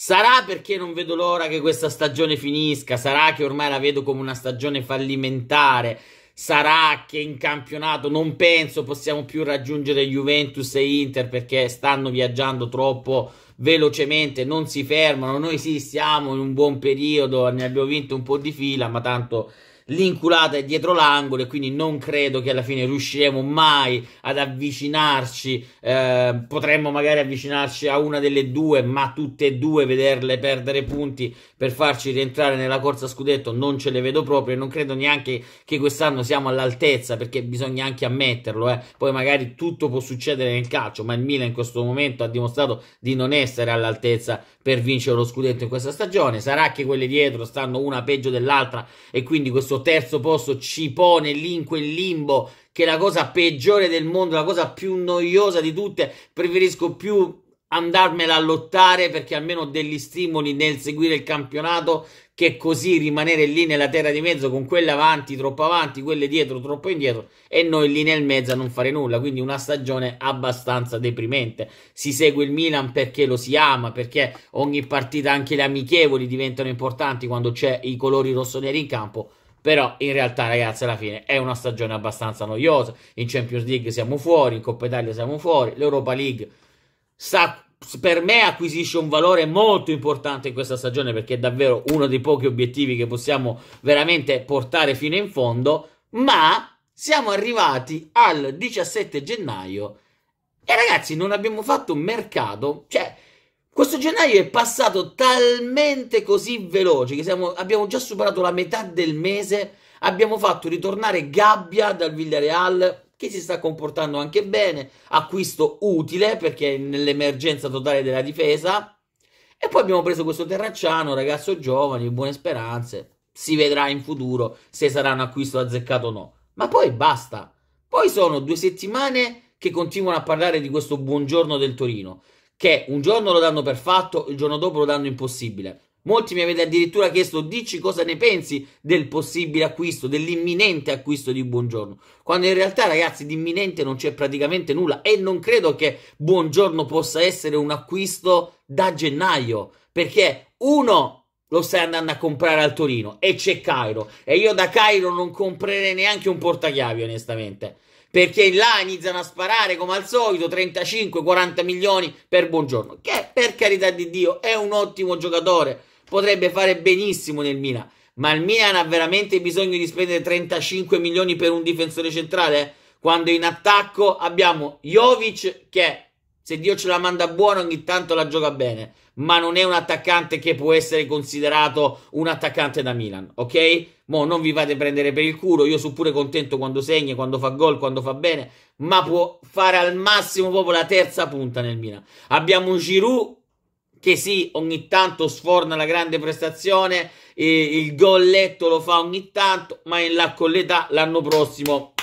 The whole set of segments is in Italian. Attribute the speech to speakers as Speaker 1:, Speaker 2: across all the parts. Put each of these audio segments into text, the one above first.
Speaker 1: Sarà perché non vedo l'ora che questa stagione finisca, sarà che ormai la vedo come una stagione fallimentare, sarà che in campionato non penso possiamo più raggiungere Juventus e Inter perché stanno viaggiando troppo velocemente, non si fermano, noi sì stiamo in un buon periodo, ne abbiamo vinto un po' di fila, ma tanto l'inculata è dietro l'angolo e quindi non credo che alla fine riusciremo mai ad avvicinarci, eh, potremmo magari avvicinarci a una delle due, ma tutte e due vederle perdere punti per farci rientrare nella corsa scudetto non ce le vedo proprio e non credo neanche che quest'anno siamo all'altezza perché bisogna anche ammetterlo, eh. poi magari tutto può succedere nel calcio, ma il Milan in questo momento ha dimostrato di non essere all'altezza per vincere lo scudetto in questa stagione, sarà che quelle dietro stanno una peggio dell'altra e quindi questo terzo posto ci pone lì in quel limbo che è la cosa peggiore del mondo, la cosa più noiosa di tutte. Preferisco più andarmela a lottare perché almeno ho degli stimoli nel seguire il campionato che così rimanere lì nella terra di mezzo con quelle avanti troppo avanti, quelle dietro troppo indietro e noi lì nel mezzo a non fare nulla, quindi una stagione abbastanza deprimente. Si segue il Milan perché lo si ama, perché ogni partita anche le amichevoli diventano importanti quando c'è i colori rossoneri in campo, però in realtà ragazzi alla fine è una stagione abbastanza noiosa, in Champions League siamo fuori, in Coppa Italia siamo fuori, l'Europa League sta per me acquisisce un valore molto importante in questa stagione perché è davvero uno dei pochi obiettivi che possiamo veramente portare fino in fondo, ma siamo arrivati al 17 gennaio e ragazzi non abbiamo fatto un mercato, cioè questo gennaio è passato talmente così veloce che siamo, abbiamo già superato la metà del mese, abbiamo fatto ritornare Gabbia dal Villareal che si sta comportando anche bene, acquisto utile perché è nell'emergenza totale della difesa. E poi abbiamo preso questo Terracciano, ragazzo giovane, buone speranze. Si vedrà in futuro se sarà un acquisto azzeccato o no. Ma poi basta. Poi sono due settimane che continuano a parlare di questo buongiorno del Torino, che un giorno lo danno per fatto, il giorno dopo lo danno impossibile. Molti mi avete addirittura chiesto dici cosa ne pensi del possibile acquisto, dell'imminente acquisto di Buongiorno, quando in realtà ragazzi di imminente non c'è praticamente nulla e non credo che Buongiorno possa essere un acquisto da gennaio, perché uno lo stai andando a comprare al Torino e c'è Cairo e io da Cairo non comprerei neanche un portachiavi onestamente perché là iniziano a sparare come al solito 35-40 milioni per Buongiorno, che per carità di Dio è un ottimo giocatore, potrebbe fare benissimo nel Milan, ma il Milan ha veramente bisogno di spendere 35 milioni per un difensore centrale? Quando in attacco abbiamo Jovic che se Dio ce la manda buona ogni tanto la gioca bene, ma non è un attaccante che può essere considerato un attaccante da Milan, ok? Mo non vi fate prendere per il culo, io sono pure contento quando segna, quando fa gol, quando fa bene, ma può fare al massimo proprio la terza punta nel Milan. Abbiamo un Giroud che sì, ogni tanto sforna la grande prestazione, il golletto lo fa ogni tanto, ma in là con l'età l'anno prossimo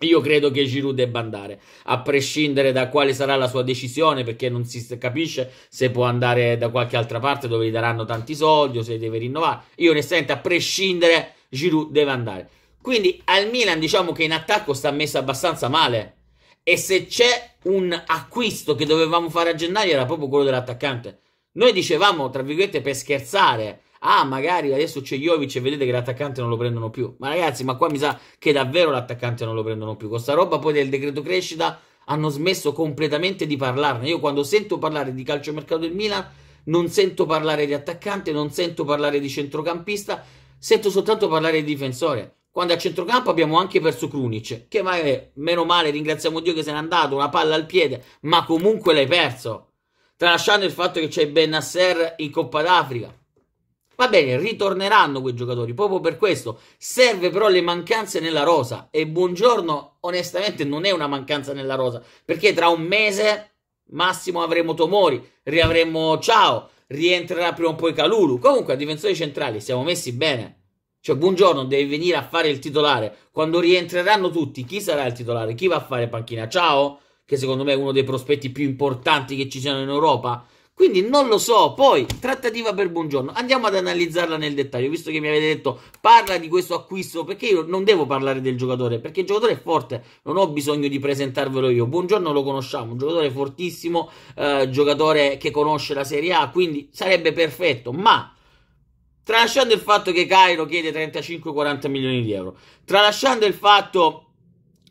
Speaker 1: io credo che Giroud debba andare, a prescindere da quale sarà la sua decisione, perché non si capisce se può andare da qualche altra parte dove gli daranno tanti soldi o se deve rinnovare. Io onestamente, a prescindere, Giroud deve andare. Quindi al Milan diciamo che in attacco sta messa abbastanza male. E se c'è un acquisto che dovevamo fare a gennaio era proprio quello dell'attaccante. Noi dicevamo, tra virgolette, per scherzare, ah magari adesso c'è Jovic e vedete che l'attaccante non lo prendono più. Ma ragazzi, ma qua mi sa che davvero l'attaccante non lo prendono più. Con sta roba poi del decreto crescita hanno smesso completamente di parlarne. Io quando sento parlare di calciomercato del Milan non sento parlare di attaccante, non sento parlare di centrocampista, sento soltanto parlare di difensore. Quando a centrocampo abbiamo anche perso Krunic, che male, meno male, ringraziamo Dio che se n'è andato, una palla al piede, ma comunque l'hai perso. Tralasciando il fatto che c'è Benasser in Coppa d'Africa. Va bene, ritorneranno quei giocatori, proprio per questo. Serve però le mancanze nella rosa. E buongiorno, onestamente, non è una mancanza nella rosa, perché tra un mese massimo avremo Tomori, riavremo Ciao, rientrerà prima o poi Calulu. Comunque, a difensori centrali siamo messi bene. Cioè, buongiorno, devi venire a fare il titolare. Quando rientreranno tutti, chi sarà il titolare? Chi va a fare panchina? Ciao, che secondo me è uno dei prospetti più importanti che ci siano in Europa. Quindi non lo so. Poi, trattativa per buongiorno. Andiamo ad analizzarla nel dettaglio, visto che mi avete detto parla di questo acquisto, perché io non devo parlare del giocatore, perché il giocatore è forte, non ho bisogno di presentarvelo io. Buongiorno lo conosciamo, un giocatore fortissimo, eh, giocatore che conosce la Serie A, quindi sarebbe perfetto, ma Tralasciando il fatto che Cairo chiede 35-40 milioni di euro, tralasciando il fatto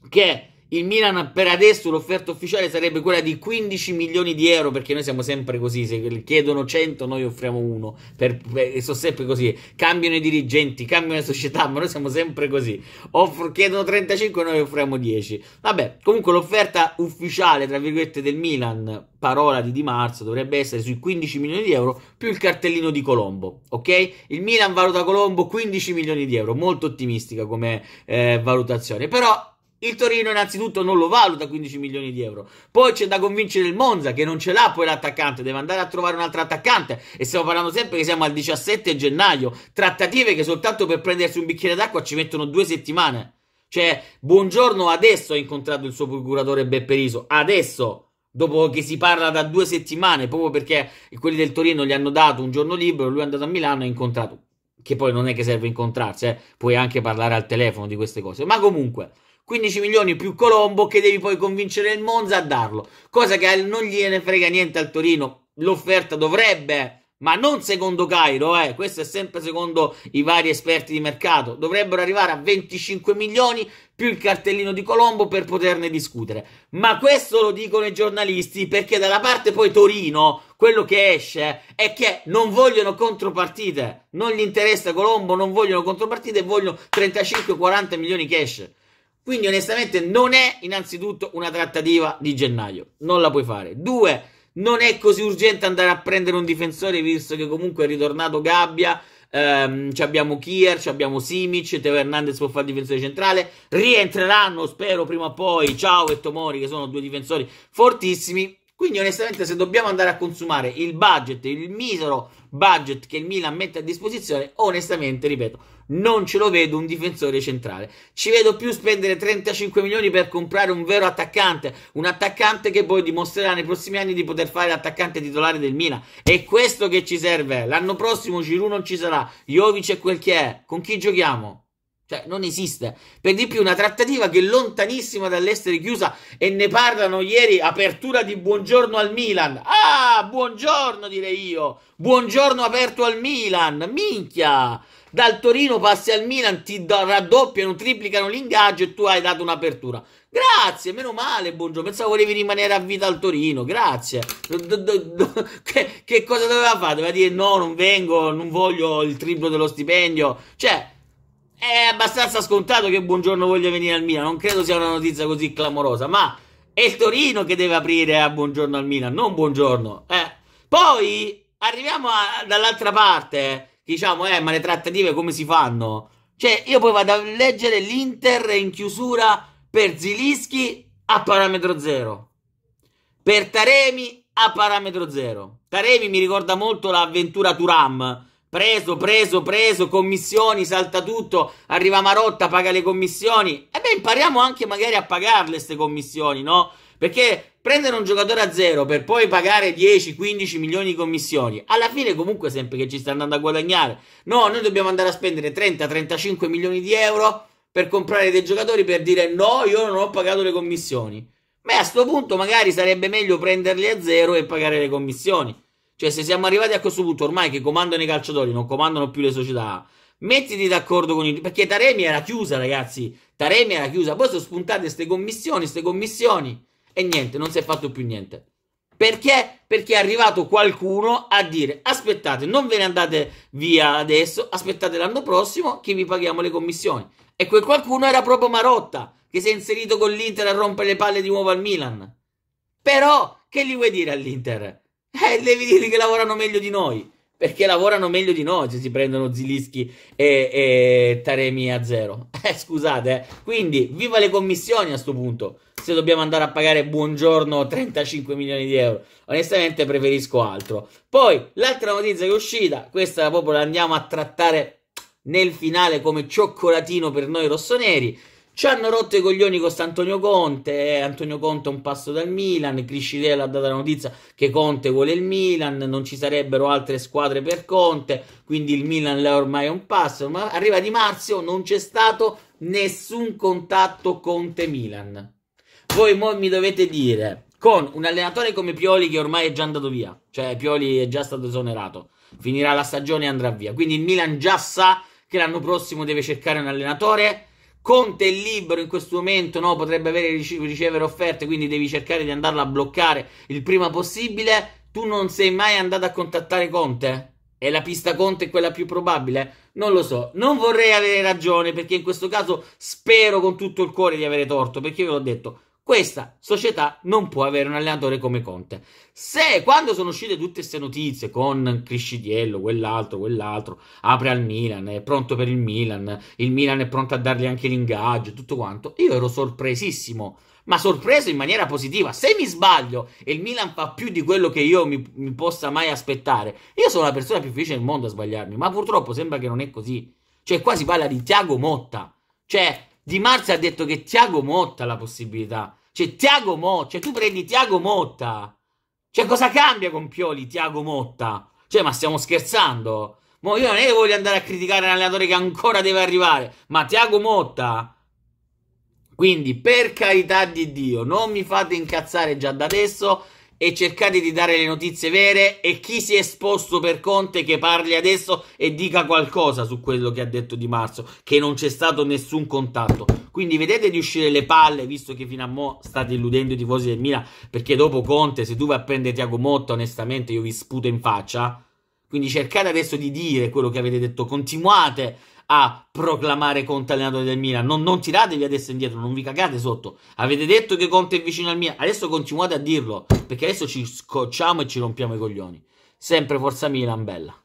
Speaker 1: che il Milan per adesso l'offerta ufficiale sarebbe quella di 15 milioni di euro perché noi siamo sempre così, se chiedono 100 noi offriamo uno, per, per, sono sempre così, cambiano i dirigenti, cambiano le società, ma noi siamo sempre così, Offro, chiedono 35 noi offriamo 10. Vabbè, comunque l'offerta ufficiale tra virgolette del Milan, parola di Di Marzo, dovrebbe essere sui 15 milioni di euro più il cartellino di Colombo, ok? Il Milan valuta Colombo 15 milioni di euro, molto ottimistica come eh, valutazione, però il Torino innanzitutto non lo valuta 15 milioni di euro. Poi c'è da convincere il Monza che non ce l'ha poi l'attaccante, deve andare a trovare un altro attaccante e stiamo parlando sempre che siamo al 17 gennaio, trattative che soltanto per prendersi un bicchiere d'acqua ci mettono due settimane. Cioè, buongiorno adesso ha incontrato il suo procuratore Beppe Riso, adesso dopo che si parla da due settimane, proprio perché quelli del Torino gli hanno dato un giorno libero, lui è andato a Milano e ha incontrato, che poi non è che serve incontrarsi, eh? puoi anche parlare al telefono di queste cose, ma comunque 15 milioni più Colombo che devi poi convincere il Monza a darlo, cosa che non gliene frega niente al Torino. L'offerta dovrebbe, ma non secondo Cairo, eh, questo è sempre secondo i vari esperti di mercato, dovrebbero arrivare a 25 milioni più il cartellino di Colombo per poterne discutere. Ma questo lo dicono i giornalisti perché dalla parte poi Torino, quello che esce è che non vogliono contropartite, non gli interessa Colombo, non vogliono contropartite, vogliono 35-40 milioni cash. Quindi onestamente non è innanzitutto una trattativa di gennaio, non la puoi fare. Due, non è così urgente andare a prendere un difensore visto che comunque è ritornato Gabbia, ehm, abbiamo Kier, ci abbiamo Simic, Teo Hernandez può fare difensore centrale, rientreranno spero prima o poi Ciao e Tomori che sono due difensori fortissimi quindi onestamente se dobbiamo andare a consumare il budget, il misero budget che il Milan mette a disposizione, onestamente, ripeto, non ce lo vedo un difensore centrale. Ci vedo più spendere 35 milioni per comprare un vero attaccante, un attaccante che poi dimostrerà nei prossimi anni di poter fare l'attaccante titolare del Milan. È questo che ci serve. L'anno prossimo Giroud non ci sarà, Jovic è quel che è. Con chi giochiamo? Cioè, non esiste. Per di più, una trattativa che è lontanissima dall'essere chiusa e ne parlano ieri. Apertura di buongiorno al Milan. Ah, buongiorno, direi io. Buongiorno aperto al Milan. Minchia. Dal Torino passi al Milan, ti raddoppiano, triplicano l'ingaggio e tu hai dato un'apertura. Grazie, meno male, buongiorno. Pensavo volevi rimanere a vita al Torino. Grazie. Che, cosa doveva fare? Doveva dire no, non vengo, non voglio il triplo dello stipendio. Cioè, è abbastanza scontato che Buongiorno voglia venire al Milan. Non credo sia una notizia così clamorosa, ma è il Torino che deve aprire a Buongiorno al Milan, non Buongiorno. Eh. Poi arriviamo a, dall'altra parte, diciamo, eh, ma le trattative come si fanno? Cioè, io poi vado a leggere l'Inter in chiusura per Zilischi a parametro zero, per Taremi a parametro zero. Taremi mi ricorda molto l'avventura Turam Preso, preso, preso, commissioni, salta tutto, arriva Marotta, paga le commissioni. E beh, impariamo anche magari a pagarle queste commissioni, no? Perché prendere un giocatore a zero per poi pagare 10-15 milioni di commissioni, alla fine comunque sempre che ci sta andando a guadagnare. No, noi dobbiamo andare a spendere 30-35 milioni di euro per comprare dei giocatori per dire no, io non ho pagato le commissioni. Beh, a questo punto magari sarebbe meglio prenderli a zero e pagare le commissioni. Cioè, se siamo arrivati a questo punto, ormai che comandano i calciatori, non comandano più le società, mettiti d'accordo con i... Perché Taremi era chiusa, ragazzi. Taremi era chiusa. Poi sono spuntate queste commissioni, queste commissioni. E niente, non si è fatto più niente. Perché? Perché è arrivato qualcuno a dire aspettate, non ve ne andate via adesso, aspettate l'anno prossimo che vi paghiamo le commissioni. E quel qualcuno era proprio Marotta, che si è inserito con l'Inter a rompere le palle di nuovo al Milan. Però, che gli vuoi dire all'Inter? Eh, devi dirgli che lavorano meglio di noi. Perché lavorano meglio di noi se si prendono Zilischi e, e Taremi a zero. Eh, scusate. Eh. Quindi, viva le commissioni a sto punto. Se dobbiamo andare a pagare buongiorno 35 milioni di euro. Onestamente preferisco altro. Poi, l'altra notizia che è uscita, questa proprio la andiamo a trattare nel finale come cioccolatino per noi rossoneri. Ci hanno rotto i coglioni con Antonio Conte, eh, Antonio Conte è un passo dal Milan, Criscidella ha dato la notizia che Conte vuole il Milan, non ci sarebbero altre squadre per Conte, quindi il Milan è ormai un passo, ma arriva Di Marzio, non c'è stato nessun contatto Conte-Milan. Voi mo mi dovete dire, con un allenatore come Pioli che ormai è già andato via, cioè Pioli è già stato esonerato, finirà la stagione e andrà via, quindi il Milan già sa che l'anno prossimo deve cercare un allenatore Conte è libero in questo momento, no? potrebbe avere, ricevere offerte, quindi devi cercare di andarlo a bloccare il prima possibile. Tu non sei mai andato a contattare Conte? E la pista Conte è quella più probabile? Non lo so, non vorrei avere ragione perché in questo caso spero con tutto il cuore di avere torto perché io l'ho detto, questa società non può avere un allenatore come Conte. Se quando sono uscite tutte queste notizie con Criscidiello, quell'altro, quell'altro, apre al Milan, è pronto per il Milan, il Milan è pronto a dargli anche l'ingaggio, tutto quanto, io ero sorpresissimo, ma sorpreso in maniera positiva. Se mi sbaglio e il Milan fa più di quello che io mi, mi possa mai aspettare, io sono la persona più felice del mondo a sbagliarmi, ma purtroppo sembra che non è così. Cioè qua si parla di Tiago Motta, cioè di Marzio ha detto che Tiago Motta ha la possibilità. Cioè, Tiago Motta, cioè, tu prendi Tiago Motta. Cioè, cosa cambia con Pioli, Tiago Motta? Cioè, ma stiamo scherzando? Mo io non è che voglio andare a criticare un allenatore che ancora deve arrivare, ma Tiago Motta. Quindi, per carità di Dio, non mi fate incazzare già da adesso e cercate di dare le notizie vere e chi si è esposto per Conte che parli adesso e dica qualcosa su quello che ha detto Di Marzo, che non c'è stato nessun contatto. Quindi vedete di uscire le palle, visto che fino a mo' state illudendo i tifosi del Milan, perché dopo Conte, se tu vai a prendere Tiago Motta, onestamente io vi sputo in faccia quindi cercate adesso di dire quello che avete detto, continuate a proclamare Conte allenatore del Milan, non, non tiratevi adesso indietro, non vi cagate sotto. Avete detto che Conte è vicino al Milan, adesso continuate a dirlo, perché adesso ci scocciamo e ci rompiamo i coglioni. Sempre Forza Milan, bella.